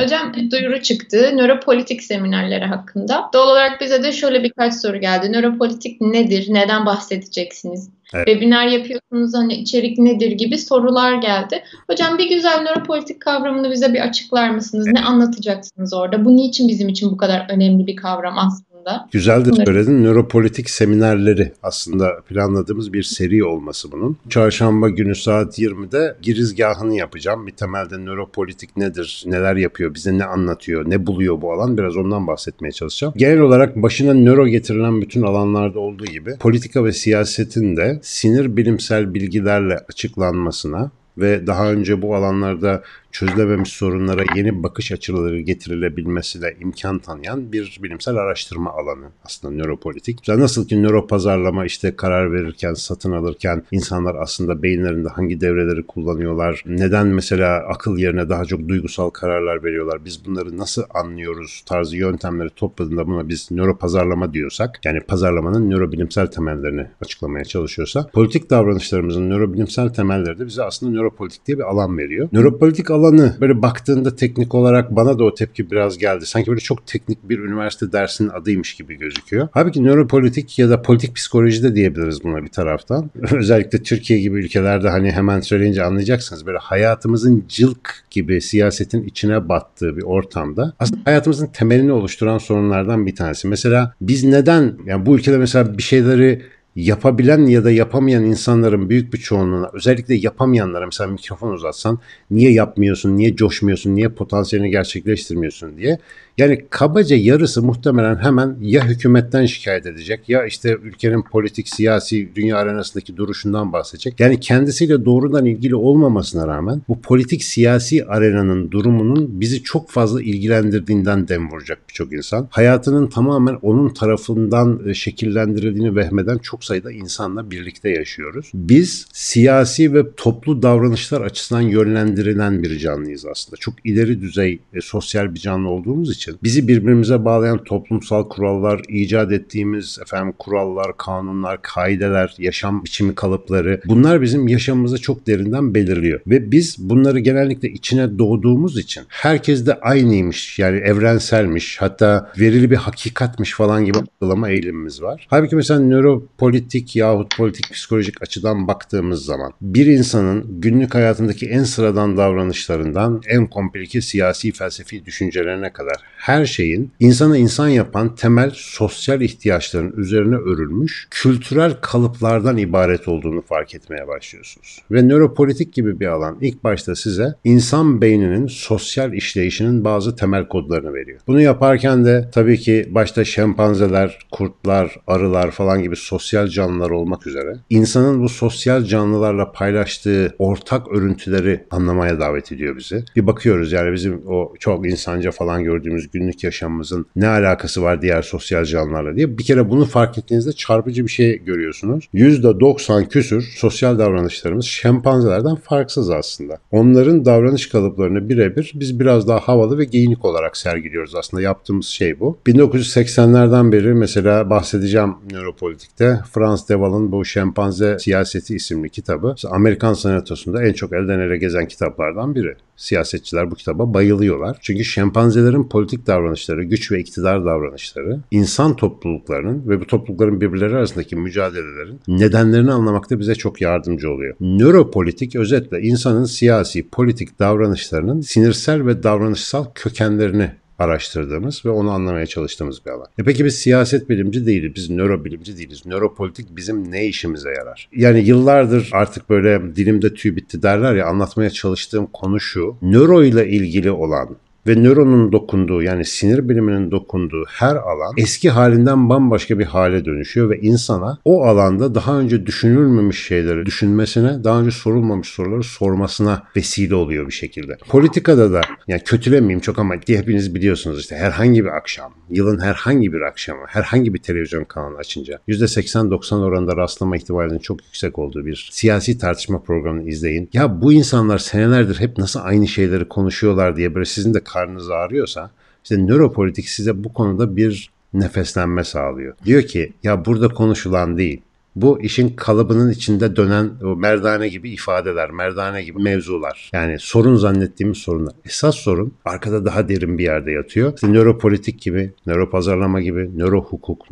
Hocam duyuru çıktı. Nöropolitik seminerleri hakkında. Doğal olarak bize de şöyle birkaç soru geldi. Nöropolitik nedir? Neden bahsedeceksiniz? Evet. Webinar yapıyorsunuz hani içerik nedir gibi sorular geldi. Hocam bir güzel nöropolitik kavramını bize bir açıklar mısınız? Evet. Ne anlatacaksınız orada? Bu niçin bizim için bu kadar önemli bir kavram aslında? aslında. Güzel de söyledin. Nöropolitik seminerleri aslında planladığımız bir seri olması bunun. Çarşamba günü saat 20'de girizgahını yapacağım. Bir temelde nöropolitik nedir, neler yapıyor, bize ne anlatıyor, ne buluyor bu alan biraz ondan bahsetmeye çalışacağım. Genel olarak başına nöro getirilen bütün alanlarda olduğu gibi politika ve siyasetin de sinir bilimsel bilgilerle açıklanmasına ve daha önce bu alanlarda çözülememiş sorunlara yeni bakış açıları getirilebilmesine imkan tanıyan bir bilimsel araştırma alanı aslında nöropolitik. İşte nasıl ki nöropazarlama işte karar verirken, satın alırken insanlar aslında beyinlerinde hangi devreleri kullanıyorlar, neden mesela akıl yerine daha çok duygusal kararlar veriyorlar, biz bunları nasıl anlıyoruz tarzı yöntemleri topladığında buna biz nöropazarlama diyorsak, yani pazarlamanın nörobilimsel temellerini açıklamaya çalışıyorsa, politik davranışlarımızın nörobilimsel temelleri de bize aslında nöropolitik diye bir alan veriyor. Nöropolitik alan alanı böyle baktığında teknik olarak bana da o tepki biraz geldi. Sanki böyle çok teknik bir üniversite dersinin adıymış gibi gözüküyor. Halbuki nöropolitik ya da politik psikolojide diyebiliriz buna bir taraftan. Özellikle Türkiye gibi ülkelerde hani hemen söyleyince anlayacaksınız. Böyle hayatımızın cılk gibi siyasetin içine battığı bir ortamda aslında hayatımızın temelini oluşturan sorunlardan bir tanesi. Mesela biz neden yani bu ülkede mesela bir şeyleri yapabilen ya da yapamayan insanların büyük bir çoğunluğuna özellikle yapamayanlara mesela mikrofon uzatsan niye yapmıyorsun, niye coşmuyorsun, niye potansiyelini gerçekleştirmiyorsun diye yani kabaca yarısı muhtemelen hemen ya hükümetten şikayet edecek ya işte ülkenin politik, siyasi, dünya arenasındaki duruşundan bahsedecek. Yani kendisiyle doğrudan ilgili olmamasına rağmen bu politik, siyasi arenanın durumunun bizi çok fazla ilgilendirdiğinden dem vuracak birçok insan. Hayatının tamamen onun tarafından e, şekillendirildiğini vehmeden çok sayıda insanla birlikte yaşıyoruz. Biz siyasi ve toplu davranışlar açısından yönlendirilen bir canlıyız aslında. Çok ileri düzey e, sosyal bir canlı olduğumuz için için bizi birbirimize bağlayan toplumsal kurallar, icat ettiğimiz efendim kurallar, kanunlar, kaideler, yaşam biçimi kalıpları bunlar bizim yaşamımızı çok derinden belirliyor ve biz bunları genellikle içine doğduğumuz için herkes de aynıymış yani evrenselmiş hatta verili bir hakikatmiş falan gibi algılama eğilimimiz var. Halbuki mesela nöropolitik yahut politik psikolojik açıdan baktığımız zaman bir insanın günlük hayatındaki en sıradan davranışlarından en komplike siyasi felsefi düşüncelerine kadar her şeyin insanı insan yapan temel sosyal ihtiyaçların üzerine örülmüş kültürel kalıplardan ibaret olduğunu fark etmeye başlıyorsunuz. Ve nöropolitik gibi bir alan ilk başta size insan beyninin sosyal işleyişinin bazı temel kodlarını veriyor. Bunu yaparken de tabii ki başta şempanzeler, kurtlar, arılar falan gibi sosyal canlılar olmak üzere insanın bu sosyal canlılarla paylaştığı ortak örüntüleri anlamaya davet ediyor bizi. Bir bakıyoruz yani bizim o çok insanca falan gördüğümüz günlük yaşamımızın ne alakası var diğer sosyal canlılarla diye. Bir kere bunu fark ettiğinizde çarpıcı bir şey görüyorsunuz. %90 küsür sosyal davranışlarımız şempanzelerden farksız aslında. Onların davranış kalıplarını birebir biz biraz daha havalı ve giyinik olarak sergiliyoruz aslında yaptığımız şey bu. 1980'lerden beri mesela bahsedeceğim nöropolitikte Franz Deval'ın bu Şempanze Siyaseti isimli kitabı Amerikan sanatosunda en çok elden ele gezen kitaplardan biri siyasetçiler bu kitaba bayılıyorlar. Çünkü şempanzelerin politik davranışları, güç ve iktidar davranışları insan topluluklarının ve bu toplulukların birbirleri arasındaki mücadelelerin nedenlerini anlamakta bize çok yardımcı oluyor. Nöropolitik özetle insanın siyasi, politik davranışlarının sinirsel ve davranışsal kökenlerini araştırdığımız ve onu anlamaya çalıştığımız bir alan. E peki biz siyaset bilimci değiliz, biz nöro bilimci değiliz. Nöropolitik bizim ne işimize yarar? Yani yıllardır artık böyle dilimde tüy bitti derler ya anlatmaya çalıştığım konu şu. Nöro ile ilgili olan ve nöronun dokunduğu yani sinir biliminin dokunduğu her alan eski halinden bambaşka bir hale dönüşüyor ve insana o alanda daha önce düşünülmemiş şeyleri düşünmesine, daha önce sorulmamış soruları sormasına vesile oluyor bir şekilde. Politikada da yani kötülemeyeyim çok ama hepiniz biliyorsunuz işte herhangi bir akşam, yılın herhangi bir akşamı, herhangi bir televizyon kanalı açınca %80-90 oranında rastlama ihtimalinin çok yüksek olduğu bir siyasi tartışma programını izleyin. Ya bu insanlar senelerdir hep nasıl aynı şeyleri konuşuyorlar diye böyle sizin de karnınız ağrıyorsa işte nöropolitik size bu konuda bir nefeslenme sağlıyor. Diyor ki ya burada konuşulan değil. Bu işin kalıbının içinde dönen o merdane gibi ifadeler, merdane gibi mevzular. Yani sorun zannettiğimiz sorunlar. Esas sorun arkada daha derin bir yerde yatıyor. İşte nöropolitik gibi, nöropazarlama gibi, nörohukuk, hukuk,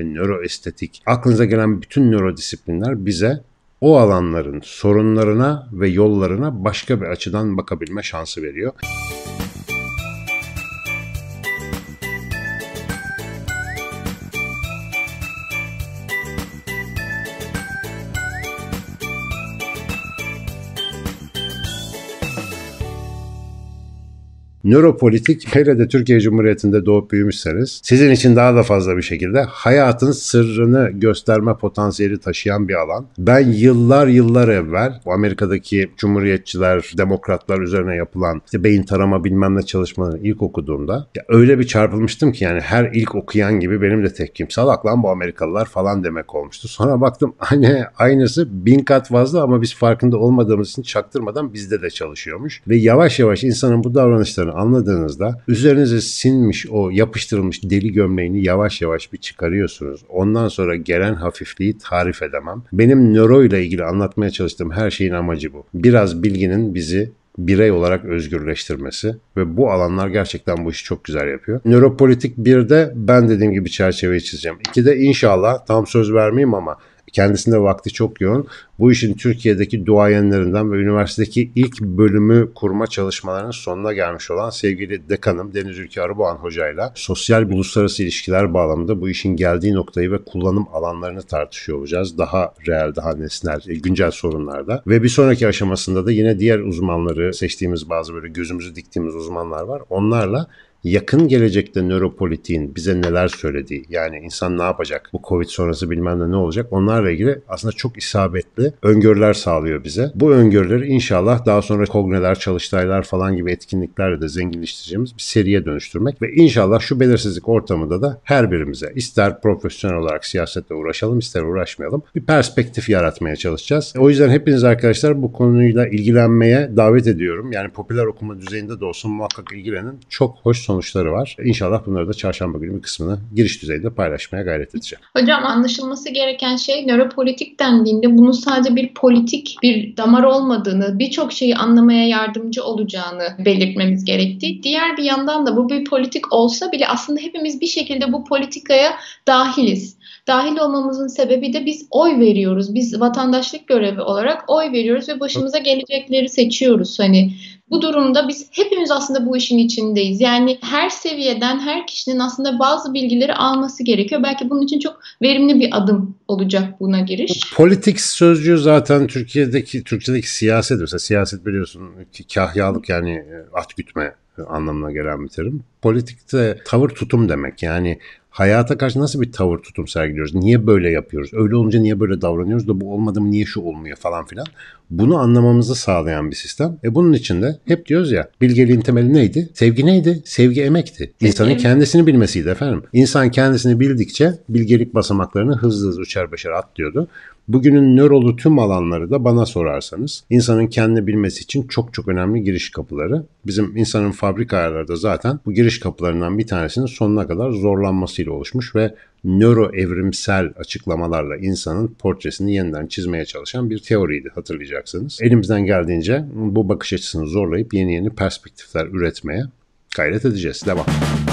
nöroestetik, Aklınıza gelen bütün nörodisiplinler bize o alanların sorunlarına ve yollarına başka bir açıdan bakabilme şansı veriyor. Müzik nöropolitik hele de Türkiye Cumhuriyeti'nde doğup büyümüşseniz sizin için daha da fazla bir şekilde hayatın sırrını gösterme potansiyeli taşıyan bir alan. Ben yıllar yıllar evvel Amerika'daki cumhuriyetçiler, demokratlar üzerine yapılan işte beyin tarama bilmem ne çalışmalarını ilk okuduğumda ya öyle bir çarpılmıştım ki yani her ilk okuyan gibi benim de tek kimsal aklan bu Amerikalılar falan demek olmuştu. Sonra baktım hani aynısı bin kat fazla ama biz farkında olmadığımız için çaktırmadan bizde de çalışıyormuş. Ve yavaş yavaş insanın bu davranışlarını anladığınızda üzerinize sinmiş o yapıştırılmış deli gömleğini yavaş yavaş bir çıkarıyorsunuz. Ondan sonra gelen hafifliği tarif edemem. Benim nöro ile ilgili anlatmaya çalıştığım her şeyin amacı bu. Biraz bilginin bizi birey olarak özgürleştirmesi ve bu alanlar gerçekten bu işi çok güzel yapıyor. Nöropolitik 1'de ben dediğim gibi çerçeveyi çizeceğim. 2'de inşallah tam söz vermeyeyim ama Kendisinde vakti çok yoğun. Bu işin Türkiye'deki duayenlerinden ve üniversitedeki ilk bölümü kurma çalışmalarının sonuna gelmiş olan sevgili dekanım Deniz Ülke Arıboğan hocayla sosyal uluslararası ilişkiler bağlamında bu işin geldiği noktayı ve kullanım alanlarını tartışıyor olacağız. Daha reel, daha nesnel, e, güncel sorunlarda. Ve bir sonraki aşamasında da yine diğer uzmanları seçtiğimiz bazı böyle gözümüzü diktiğimiz uzmanlar var. Onlarla yakın gelecekte nöropolitiğin bize neler söylediği yani insan ne yapacak bu covid sonrası bilmem ne ne olacak onlarla ilgili aslında çok isabetli öngörüler sağlıyor bize. Bu öngörüleri inşallah daha sonra kogneler, çalıştaylar falan gibi etkinliklerle de zenginleştireceğimiz bir seriye dönüştürmek ve inşallah şu belirsizlik ortamında da her birimize ister profesyonel olarak siyasetle uğraşalım ister uğraşmayalım bir perspektif yaratmaya çalışacağız. O yüzden hepiniz arkadaşlar bu konuyla ilgilenmeye davet ediyorum. Yani popüler okuma düzeyinde de olsun muhakkak ilgilenin. Çok hoş sonuçları var. İnşallah bunları da çarşamba günü bir kısmını giriş düzeyinde paylaşmaya gayret edeceğim. Hocam anlaşılması gereken şey nöropolitik dendiğinde bunun sadece bir politik bir damar olmadığını, birçok şeyi anlamaya yardımcı olacağını belirtmemiz gerekti. Diğer bir yandan da bu bir politik olsa bile aslında hepimiz bir şekilde bu politikaya dahiliz. Dahil olmamızın sebebi de biz oy veriyoruz. Biz vatandaşlık görevi olarak oy veriyoruz ve başımıza gelecekleri seçiyoruz. Hani bu durumda biz hepimiz aslında bu işin içindeyiz. Yani her seviyeden her kişinin aslında bazı bilgileri alması gerekiyor. Belki bunun için çok verimli bir adım olacak buna giriş. Politik sözcüğü zaten Türkiye'deki Türkçedeki siyaset mesela siyaset biliyorsun ki kahyalık yani e, at gütme anlamına gelen bir terim. Politikte tavır tutum demek. Yani hayata karşı nasıl bir tavır tutum sergiliyoruz? Niye böyle yapıyoruz? Öyle olunca niye böyle davranıyoruz da bu olmadı mı niye şu olmuyor falan filan. Bunu anlamamızı sağlayan bir sistem. E bunun için de hep diyoruz ya bilgeliğin temeli neydi? Sevgi neydi? Sevgi emekti. İnsanın kendisini bilmesiydi efendim. İnsan kendisini bildikçe bilgelik basamaklarını hızlı hızlı üçer beşer atlıyordu. Bugünün nörolu tüm alanları da bana sorarsanız insanın kendini bilmesi için çok çok önemli giriş kapıları. Bizim insanın fabrika ayarları zaten bu giriş kapılarından bir tanesinin sonuna kadar zorlanmasıyla oluşmuş ve nöro evrimsel açıklamalarla insanın portresini yeniden çizmeye çalışan bir teoriydi hatırlayacaksınız. Elimizden geldiğince bu bakış açısını zorlayıp yeni yeni perspektifler üretmeye gayret edeceğiz. Devam.